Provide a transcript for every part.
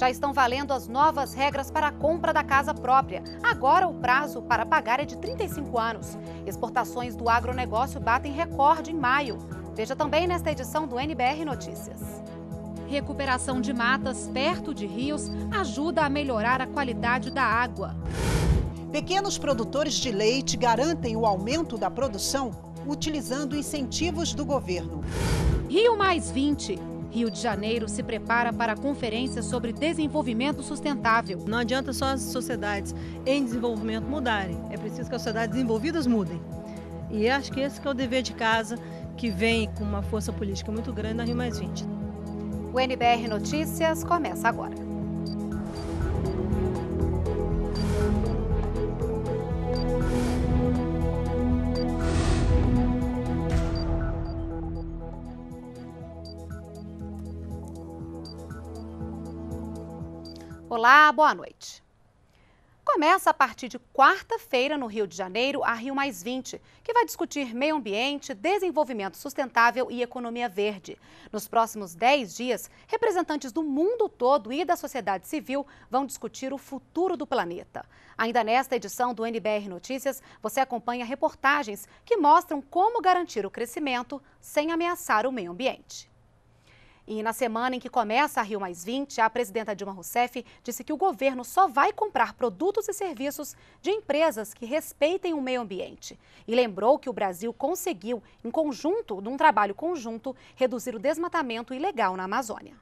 Já estão valendo as novas regras para a compra da casa própria. Agora o prazo para pagar é de 35 anos. Exportações do agronegócio batem recorde em maio. Veja também nesta edição do NBR Notícias. Recuperação de matas perto de rios ajuda a melhorar a qualidade da água. Pequenos produtores de leite garantem o aumento da produção utilizando incentivos do governo. Rio Mais 20 Rio de Janeiro se prepara para a conferência sobre desenvolvimento sustentável. Não adianta só as sociedades em desenvolvimento mudarem, é preciso que as sociedades desenvolvidas mudem. E acho que esse que é o dever de casa que vem com uma força política muito grande na Rio Mais 20. O NBR Notícias começa agora. Olá, boa noite. Começa a partir de quarta-feira no Rio de Janeiro a Rio Mais 20, que vai discutir meio ambiente, desenvolvimento sustentável e economia verde. Nos próximos 10 dias, representantes do mundo todo e da sociedade civil vão discutir o futuro do planeta. Ainda nesta edição do NBR Notícias, você acompanha reportagens que mostram como garantir o crescimento sem ameaçar o meio ambiente. E na semana em que começa a Rio a presidenta Dilma Rousseff disse que o governo só vai comprar produtos e serviços de empresas que respeitem o meio ambiente. E lembrou que o Brasil conseguiu, em conjunto, num trabalho conjunto, reduzir o desmatamento ilegal na Amazônia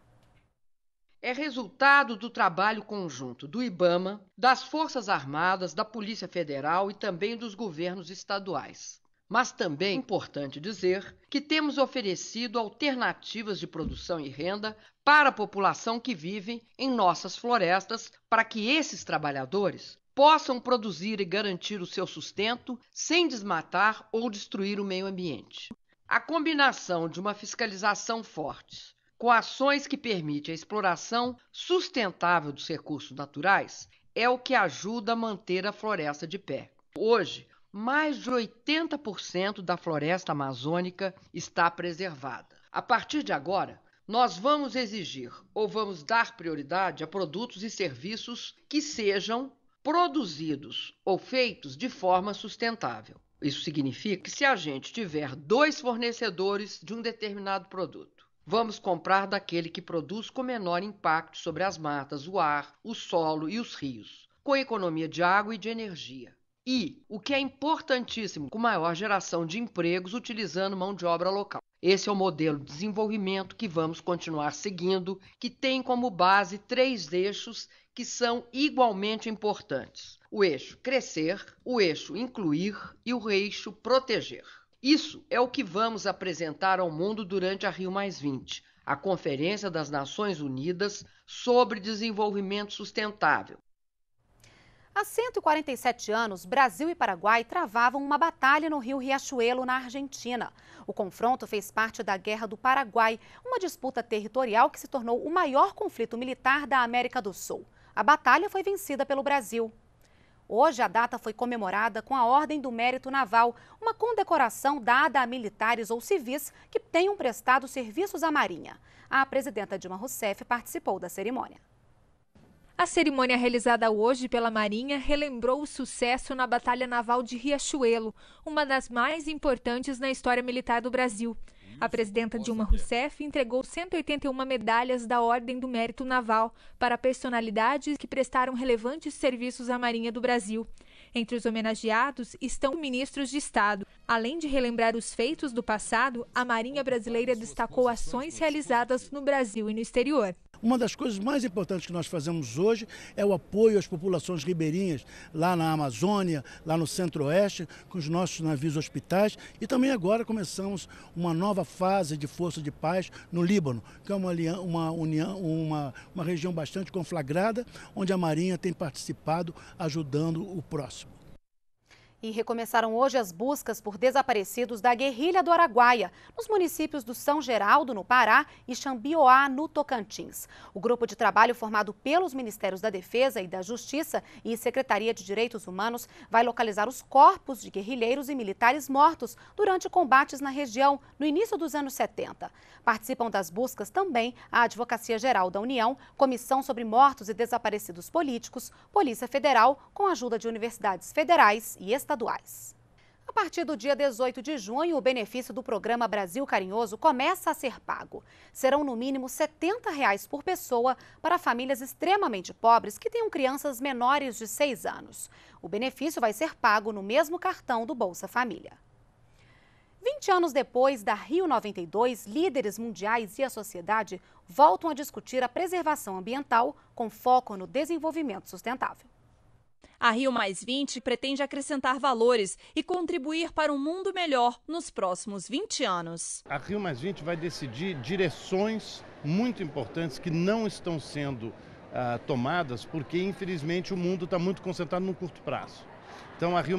é resultado do trabalho conjunto do IBAMA, das Forças Armadas, da Polícia Federal e também dos governos estaduais. Mas também é importante dizer que temos oferecido alternativas de produção e renda para a população que vive em nossas florestas, para que esses trabalhadores possam produzir e garantir o seu sustento sem desmatar ou destruir o meio ambiente. A combinação de uma fiscalização forte com ações que permitem a exploração sustentável dos recursos naturais é o que ajuda a manter a floresta de pé. Hoje, mais de 80% da floresta amazônica está preservada. A partir de agora, nós vamos exigir ou vamos dar prioridade a produtos e serviços que sejam produzidos ou feitos de forma sustentável. Isso significa que se a gente tiver dois fornecedores de um determinado produto, vamos comprar daquele que produz com menor impacto sobre as matas, o ar, o solo e os rios, com economia de água e de energia e, o que é importantíssimo, com maior geração de empregos utilizando mão de obra local. Esse é o modelo de desenvolvimento que vamos continuar seguindo, que tem como base três eixos que são igualmente importantes: o eixo crescer, o eixo incluir e o eixo proteger. Isso é o que vamos apresentar ao mundo durante a Rio a Conferência das Nações Unidas sobre Desenvolvimento Sustentável, Há 147 anos, Brasil e Paraguai travavam uma batalha no rio Riachuelo, na Argentina. O confronto fez parte da Guerra do Paraguai, uma disputa territorial que se tornou o maior conflito militar da América do Sul. A batalha foi vencida pelo Brasil. Hoje, a data foi comemorada com a Ordem do Mérito Naval, uma condecoração dada a militares ou civis que tenham prestado serviços à Marinha. A presidenta Dilma Rousseff participou da cerimônia. A cerimônia realizada hoje pela Marinha relembrou o sucesso na Batalha Naval de Riachuelo, uma das mais importantes na história militar do Brasil. A presidenta Dilma Rousseff entregou 181 medalhas da Ordem do Mérito Naval para personalidades que prestaram relevantes serviços à Marinha do Brasil. Entre os homenageados estão ministros de Estado. Além de relembrar os feitos do passado, a Marinha Brasileira destacou ações realizadas no Brasil e no exterior. Uma das coisas mais importantes que nós fazemos hoje é o apoio às populações ribeirinhas, lá na Amazônia, lá no Centro-Oeste, com os nossos navios hospitais. E também agora começamos uma nova fase de força de paz no Líbano, que é uma, uma, união, uma, uma região bastante conflagrada, onde a Marinha tem participado ajudando o próximo. E recomeçaram hoje as buscas por desaparecidos da guerrilha do Araguaia, nos municípios do São Geraldo, no Pará, e Xambioá, no Tocantins. O grupo de trabalho, formado pelos Ministérios da Defesa e da Justiça e Secretaria de Direitos Humanos, vai localizar os corpos de guerrilheiros e militares mortos durante combates na região no início dos anos 70. Participam das buscas também a Advocacia Geral da União, Comissão sobre Mortos e Desaparecidos Políticos, Polícia Federal, com a ajuda de universidades federais e estaduais estaduais. A partir do dia 18 de junho, o benefício do programa Brasil Carinhoso começa a ser pago. Serão no mínimo R$ 70 reais por pessoa para famílias extremamente pobres que tenham crianças menores de 6 anos. O benefício vai ser pago no mesmo cartão do Bolsa Família. 20 anos depois da Rio 92, líderes mundiais e a sociedade voltam a discutir a preservação ambiental com foco no desenvolvimento sustentável. A Rio pretende acrescentar valores e contribuir para um mundo melhor nos próximos 20 anos. A Rio vai decidir direções muito importantes que não estão sendo uh, tomadas, porque infelizmente o mundo está muito concentrado no curto prazo. Então a Rio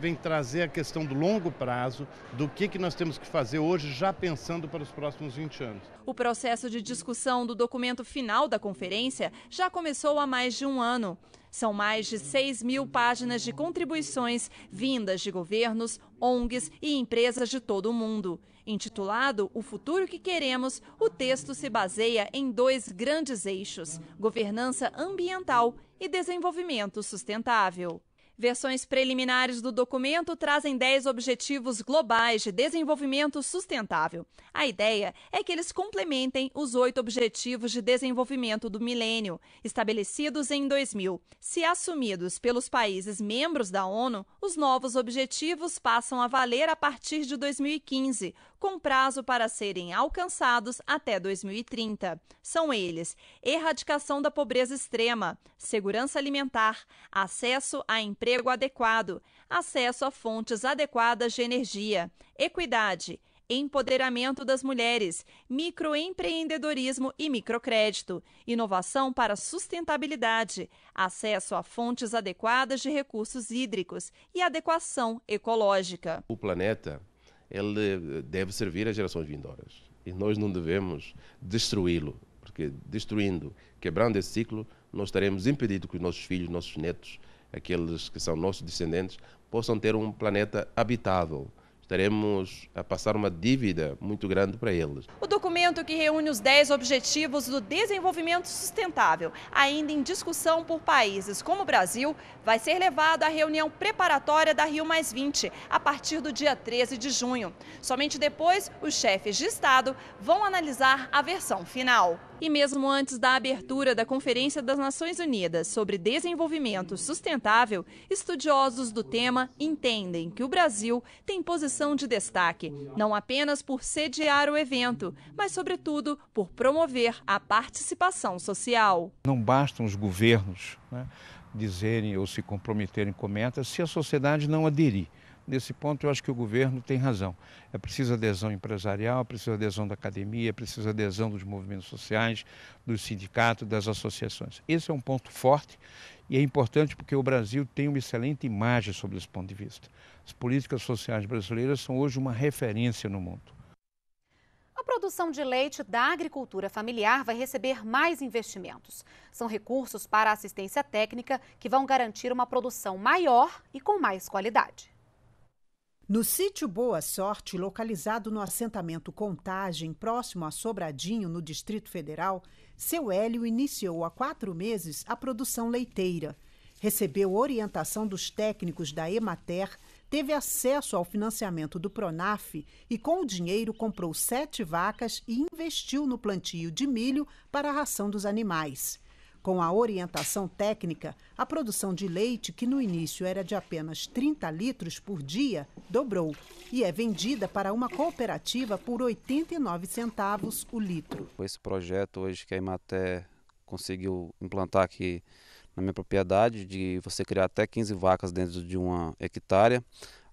vem trazer a questão do longo prazo, do que, que nós temos que fazer hoje, já pensando para os próximos 20 anos. O processo de discussão do documento final da conferência já começou há mais de um ano. São mais de 6 mil páginas de contribuições vindas de governos, ONGs e empresas de todo o mundo. Intitulado O Futuro que Queremos, o texto se baseia em dois grandes eixos: governança ambiental e desenvolvimento sustentável. Versões preliminares do documento trazem 10 objetivos globais de desenvolvimento sustentável. A ideia é que eles complementem os oito objetivos de desenvolvimento do milênio, estabelecidos em 2000. Se assumidos pelos países membros da ONU, os novos objetivos passam a valer a partir de 2015, com prazo para serem alcançados até 2030. São eles: erradicação da pobreza extrema, segurança alimentar, acesso a empresas emprego adequado, acesso a fontes adequadas de energia, equidade, empoderamento das mulheres, microempreendedorismo e microcrédito, inovação para sustentabilidade, acesso a fontes adequadas de recursos hídricos e adequação ecológica. O planeta ele deve servir às gerações vindouras e nós não devemos destruí-lo, porque destruindo, quebrando esse ciclo, nós estaremos impedidos que os nossos filhos, nossos netos aqueles que são nossos descendentes, possam ter um planeta habitável estaremos a passar uma dívida muito grande para eles. O documento que reúne os 10 Objetivos do Desenvolvimento Sustentável, ainda em discussão por países como o Brasil, vai ser levado à reunião preparatória da Rio a partir do dia 13 de junho. Somente depois, os chefes de Estado vão analisar a versão final. E mesmo antes da abertura da Conferência das Nações Unidas sobre Desenvolvimento Sustentável, estudiosos do tema entendem que o Brasil tem posição de destaque, não apenas por sediar o evento, mas, sobretudo, por promover a participação social. Não bastam os governos né, dizerem ou se comprometerem com metas se a sociedade não aderir. Nesse ponto, eu acho que o governo tem razão. É preciso adesão empresarial, é preciso adesão da academia, é preciso adesão dos movimentos sociais, dos sindicatos, das associações. Esse é um ponto forte e é importante porque o Brasil tem uma excelente imagem sobre esse ponto de vista. As políticas sociais brasileiras são hoje uma referência no mundo. A produção de leite da agricultura familiar vai receber mais investimentos. São recursos para assistência técnica que vão garantir uma produção maior e com mais qualidade. No sítio Boa Sorte, localizado no assentamento Contagem, próximo a Sobradinho, no Distrito Federal, seu Hélio iniciou há quatro meses a produção leiteira. Recebeu orientação dos técnicos da Emater, teve acesso ao financiamento do Pronaf e, com o dinheiro, comprou sete vacas e investiu no plantio de milho para a ração dos animais. Com a orientação técnica, a produção de leite, que no início era de apenas 30 litros por dia, dobrou e é vendida para uma cooperativa por 89 centavos o litro. Esse projeto hoje que a Imaté conseguiu implantar aqui na minha propriedade, de você criar até 15 vacas dentro de uma hectare,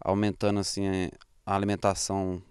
aumentando assim a alimentação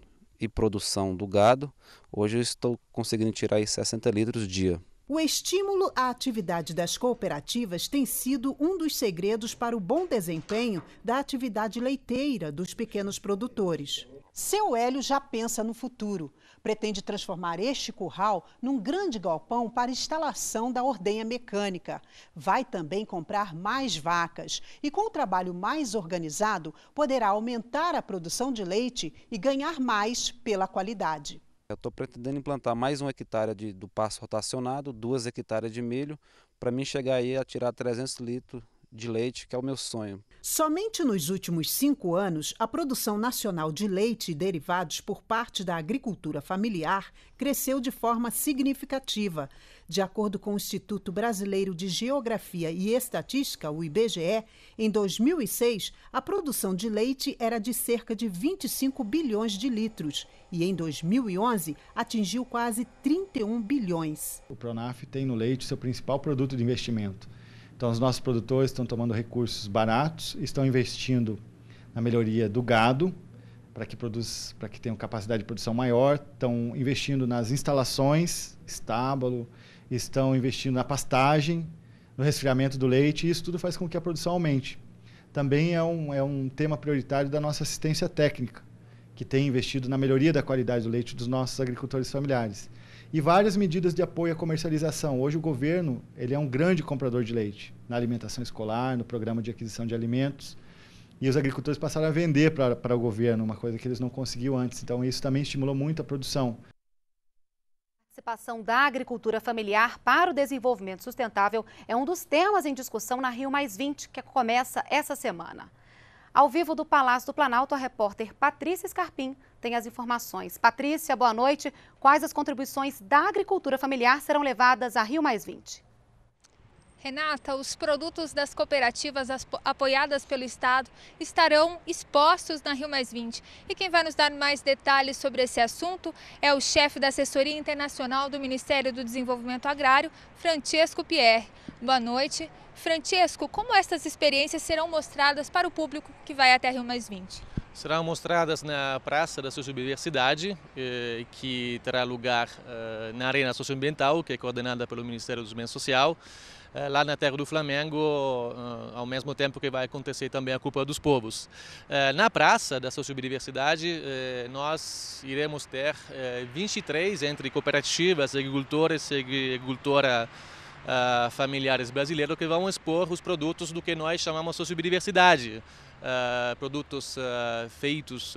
e produção do gado. Hoje eu estou conseguindo tirar aí 60 litros dia. O estímulo à atividade das cooperativas tem sido um dos segredos para o bom desempenho da atividade leiteira dos pequenos produtores. Seu Hélio já pensa no futuro. Pretende transformar este curral num grande galpão para instalação da ordenha mecânica. Vai também comprar mais vacas e, com o trabalho mais organizado, poderá aumentar a produção de leite e ganhar mais pela qualidade. Eu estou pretendendo implantar mais uma hectare de, do pasto rotacionado, duas hectares de milho, para mim chegar aí a tirar 300 litros de leite, que é o meu sonho. Somente nos últimos cinco anos, a produção nacional de leite e derivados por parte da agricultura familiar cresceu de forma significativa. De acordo com o Instituto Brasileiro de Geografia e Estatística, o IBGE, em 2006, a produção de leite era de cerca de 25 bilhões de litros e em 2011 atingiu quase 31 bilhões. O Pronaf tem no leite seu principal produto de investimento. Então, os nossos produtores estão tomando recursos baratos, estão investindo na melhoria do gado, para que, produz, que tenham capacidade de produção maior, estão investindo nas instalações, estábulo, estão investindo na pastagem, no resfriamento do leite, e isso tudo faz com que a produção aumente. Também é um, é um tema prioritário da nossa assistência técnica, que tem investido na melhoria da qualidade do leite dos nossos agricultores familiares. E várias medidas de apoio à comercialização. Hoje o governo ele é um grande comprador de leite, na alimentação escolar, no programa de aquisição de alimentos, e os agricultores passaram a vender para o governo, uma coisa que eles não conseguiam antes. Então, isso também estimulou muito a produção participação da agricultura familiar para o desenvolvimento sustentável é um dos temas em discussão na Rio que começa essa semana. Ao vivo do Palácio do Planalto, a repórter Patrícia Scarpim tem as informações. Patrícia, boa noite. Quais as contribuições da agricultura familiar serão levadas à Rio Renata, os produtos das cooperativas apoiadas pelo Estado estarão expostos na Rio Mais 20. E quem vai nos dar mais detalhes sobre esse assunto é o chefe da assessoria internacional do Ministério do Desenvolvimento Agrário, Francesco Pierre. Boa noite. Francesco, como essas experiências serão mostradas para o público que vai até a Rio Mais 20? Serão mostradas na Praça da Sociobiodiversidade, eh, que terá lugar eh, na Arena Socioambiental, que é coordenada pelo Ministério do Desenvolvimento Social. Eh, lá na terra do Flamengo, eh, ao mesmo tempo que vai acontecer também a Copa dos Povos. Eh, na Praça da Sociobiodiversidade, nós iremos ter 23 entre cooperativas, agricultores e agricultora ah, familiares brasileiros que vão expor os produtos do que nós chamamos de sociobiodiversidade. Uh, ah, produtos uh, feitos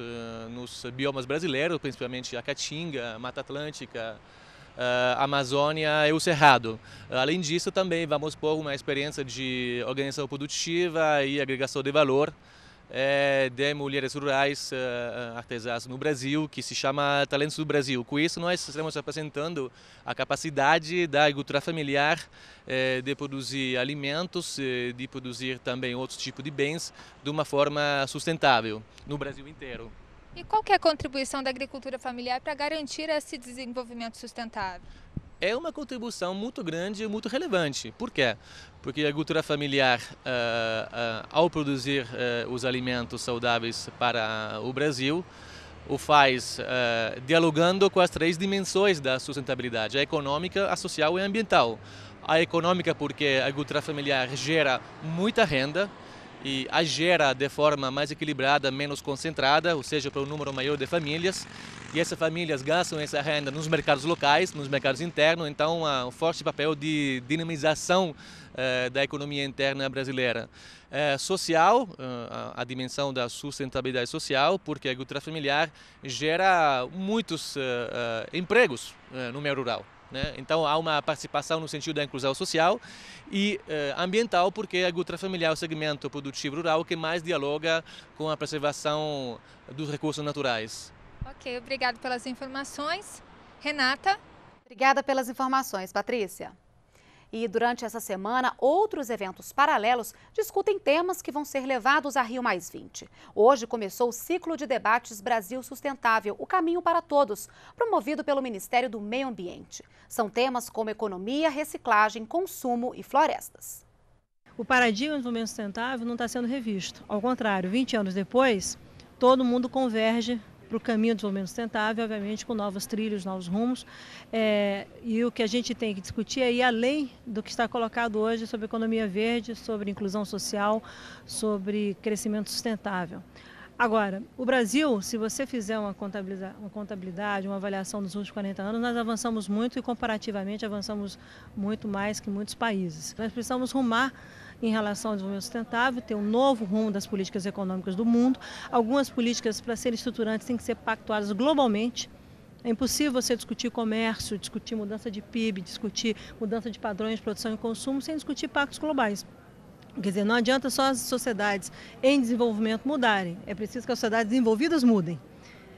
nos biomas brasileiros, principalmente a Caatinga, Mata Atlântica, eh, Amazônia e o Cerrado. Eh, além disso, também vamos pôr uma experiência de organização produtiva e agregação de valor eh, de mulheres rurais artesãs no Brasil, que se chama Talentos do Brasil. Com isso, nós estamos apresentando a capacidade da agricultura familiar de produzir alimentos, de produzir também outros tipos de bens de uma forma sustentável no Brasil inteiro. E qual é a contribuição da agricultura familiar para garantir esse desenvolvimento sustentável? É uma contribuição muito grande e muito relevante. Por quê? Porque a agricultura familiar, uh, uh, ao produzir uh, os alimentos saudáveis para o Brasil, o faz uh, dialogando com as três dimensões da sustentabilidade: a econômica, a social e a ambiental. A econômica, porque a agricultura familiar gera muita renda, e a gera de forma mais equilibrada, menos concentrada, ou seja, para um número maior de famílias. E essas famílias gastam essa renda nos mercados locais, nos mercados internos, então há um forte papel de dinamização eh, da economia interna brasileira. É social, eh, a dimensão da sustentabilidade social, porque a agricultura familiar gera muitos eh, eh, empregos no meio rural. Né? Então há uma participação no sentido da inclusão social e eh, ambiental, porque a é agricultura familiar é o segmento produtivo rural que mais dialoga com a preservação dos recursos naturais. Ok, obrigado pelas informações. Renata? Obrigada pelas informações, Patrícia. E durante essa semana, outros eventos paralelos discutem temas que vão ser levados a Rio Hoje começou o ciclo de debates Brasil Sustentável O Caminho para Todos, promovido pelo Ministério do Meio Ambiente. São temas como economia, reciclagem, consumo e florestas. O paradigma do meio sustentável não está sendo revisto. Ao contrário, 20 anos depois, todo mundo converge para o caminho do desenvolvimento sustentável, obviamente com novos trilhos, novos rumos. É, e o que a gente tem que discutir aí, ir além do que está colocado hoje sobre economia verde, sobre inclusão social, sobre crescimento sustentável. Agora, o Brasil, se você fizer uma contabilidade, uma contabilidade, uma avaliação dos últimos 40 anos, nós avançamos muito e comparativamente avançamos muito mais que muitos países. Nós precisamos rumar em relação ao desenvolvimento sustentável, ter um novo rumo das políticas econômicas do mundo. Algumas políticas, para serem estruturantes, têm que ser pactuadas globalmente. É impossível você discutir comércio, discutir mudança de PIB, discutir mudança de padrões de produção e consumo sem discutir pactos globais. Quer dizer, não adianta só as sociedades em desenvolvimento mudarem, é preciso que as sociedades desenvolvidas mudem.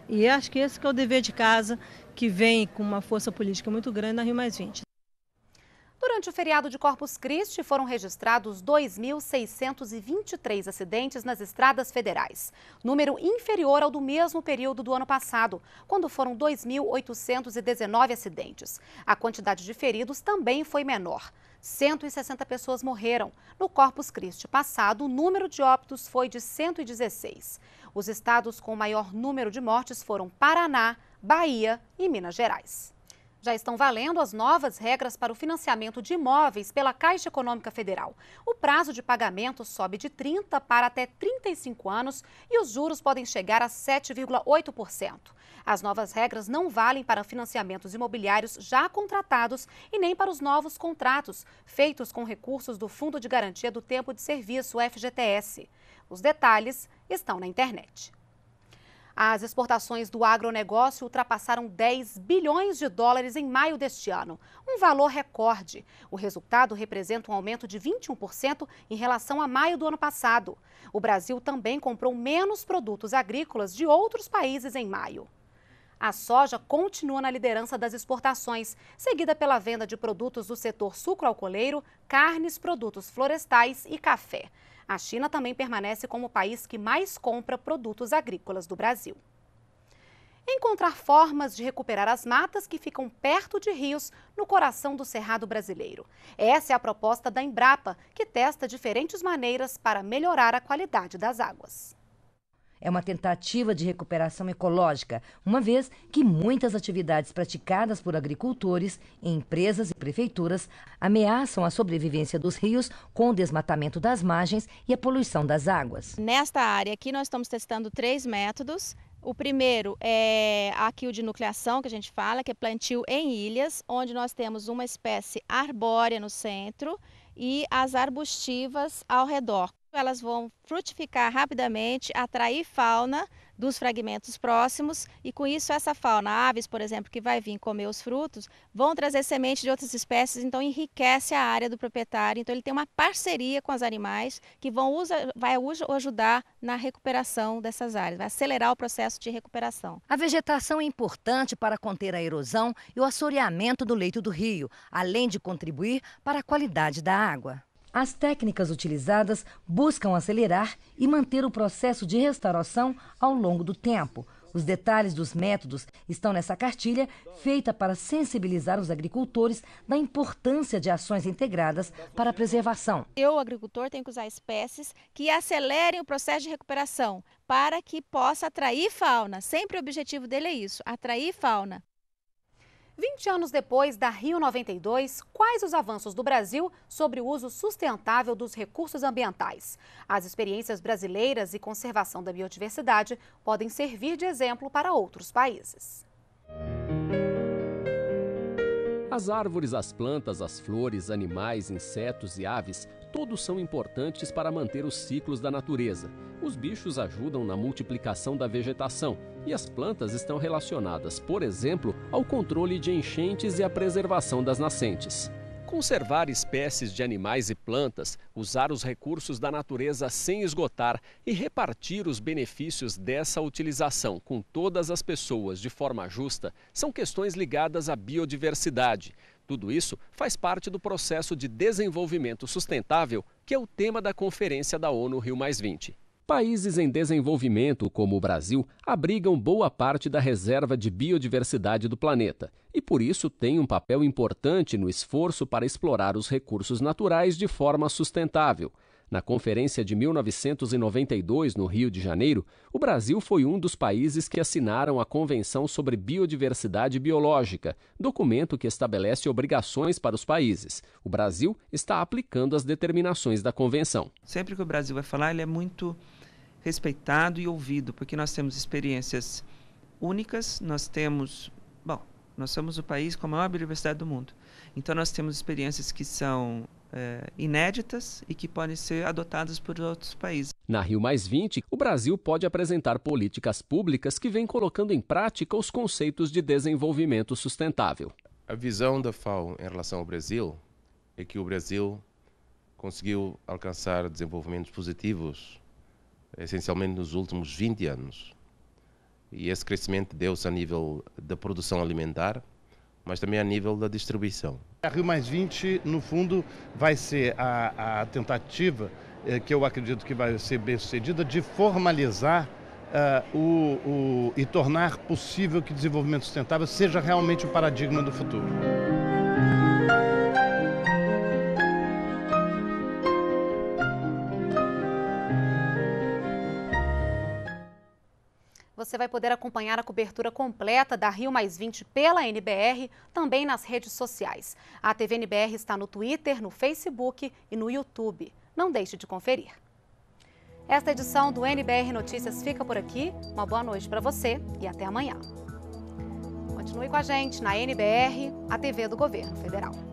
E acho que esse que é o dever de casa que vem com uma força política muito grande na Rio Mais 20. Durante o feriado de Corpus Christi, foram registrados 2.623 acidentes nas estradas federais, número inferior ao do mesmo período do ano passado, quando foram 2.819 acidentes. A quantidade de feridos também foi menor. 160 pessoas morreram. No Corpus Christi passado, o número de óbitos foi de 116. Os estados com maior número de mortes foram Paraná, Bahia e Minas Gerais já estão valendo as novas regras para o financiamento de imóveis pela Caixa Econômica Federal. O prazo de pagamento sobe de 30 para até 35 anos e os juros podem chegar a 7,8%. As novas regras não valem para financiamentos imobiliários já contratados e nem para os novos contratos feitos com recursos do Fundo de Garantia do Tempo de Serviço, FGTS. Os detalhes estão na internet. As exportações do agronegócio ultrapassaram 10 bilhões de dólares em maio deste ano, um valor recorde. O resultado representa um aumento de 21% em relação a maio do ano passado. O Brasil também comprou menos produtos agrícolas de outros países em maio. A soja continua na liderança das exportações, seguida pela venda de produtos do setor sucroalcooleiro, carnes, produtos florestais e café. A China também permanece como o país que mais compra produtos agrícolas do Brasil. Encontrar formas de recuperar as matas que ficam perto de rios no coração do Cerrado brasileiro. Essa é a proposta da Embrapa, que testa diferentes maneiras para melhorar a qualidade das águas é uma tentativa de recuperação ecológica, uma vez que muitas atividades praticadas por agricultores, empresas e prefeituras ameaçam a sobrevivência dos rios com o desmatamento das margens e a poluição das águas. Nesta área aqui, nós estamos testando três métodos. O primeiro é aqui o de nucleação, que a gente fala, que é plantio em ilhas, onde nós temos uma espécie arbórea no centro e as arbustivas ao redor elas vão frutificar rapidamente, atrair fauna dos fragmentos próximos e com isso essa fauna, aves, por exemplo, que vai vir comer os frutos, vão trazer sementes de outras espécies, então enriquece a área do proprietário. Então ele tem uma parceria com os animais que vão usa, vai ajudar na recuperação dessas áreas, vai acelerar o processo de recuperação. A vegetação é importante para conter a erosão e o assoreamento do leito do rio, além de contribuir para a qualidade da água. As técnicas utilizadas buscam acelerar e manter o processo de restauração ao longo do tempo. Os detalhes dos métodos estão nessa cartilha, feita para sensibilizar os agricultores da importância de ações integradas para a preservação. Eu, agricultor, tenho que usar espécies que acelerem o processo de recuperação para que possa atrair fauna. Sempre o objetivo dele é isso, atrair fauna. 20 anos depois da Rio 92, quais os avanços do Brasil sobre o uso sustentável dos recursos ambientais? As experiências brasileiras e conservação da biodiversidade podem servir de exemplo para outros países. As árvores, as plantas, as flores, animais, insetos e aves, todos são importantes para manter os ciclos da natureza. Os bichos ajudam na multiplicação da vegetação e as plantas estão relacionadas, por exemplo, ao controle de enchentes e à preservação das nascentes. Conservar espécies de animais e plantas, usar os recursos da natureza sem esgotar e repartir os benefícios dessa utilização com todas as pessoas de forma justa são questões ligadas à biodiversidade. Tudo isso faz parte do processo de desenvolvimento sustentável, que é o tema da Conferência da ONU Rio Países em desenvolvimento, como o Brasil, abrigam boa parte da reserva de biodiversidade do planeta e, por isso, têm um papel importante no esforço para explorar os recursos naturais de forma sustentável, na Conferência de 1992, no Rio de Janeiro, o Brasil foi um dos países que assinaram a Convenção sobre Biodiversidade Biológica, documento que estabelece obrigações para os países. O Brasil está aplicando as determinações da Convenção. Sempre que o Brasil vai falar, ele é muito respeitado e ouvido, porque nós temos experiências únicas, nós temos. Bom, nós somos o país com a maior biodiversidade do mundo. Então, nós temos experiências que são eh, inéditas e que podem ser adotadas por outros países. Na Rio o Brasil pode apresentar políticas públicas que vêm colocando em prática os conceitos de desenvolvimento sustentável. A visão da FAO em relação ao Brasil é que o Brasil conseguiu alcançar desenvolvimentos positivos, essencialmente nos últimos 20 anos. E esse crescimento deu-se a nível da produção alimentar, mas também a nível da distribuição. A é, Rio Mais 20, no fundo, vai ser a, a tentativa, eh, que eu acredito que vai ser bem sucedida, de formalizar uh, o, o, e tornar possível que desenvolvimento sustentável seja realmente o paradigma do futuro. você vai poder acompanhar a cobertura completa da Rio Mais 20 pela NBR, também nas redes sociais. A TV NBR está no Twitter, no Facebook e no YouTube. Não deixe de conferir. Esta edição do NBR Notícias fica por aqui. Uma boa noite para você e até amanhã. Continue com a gente na NBR, a TV do Governo Federal.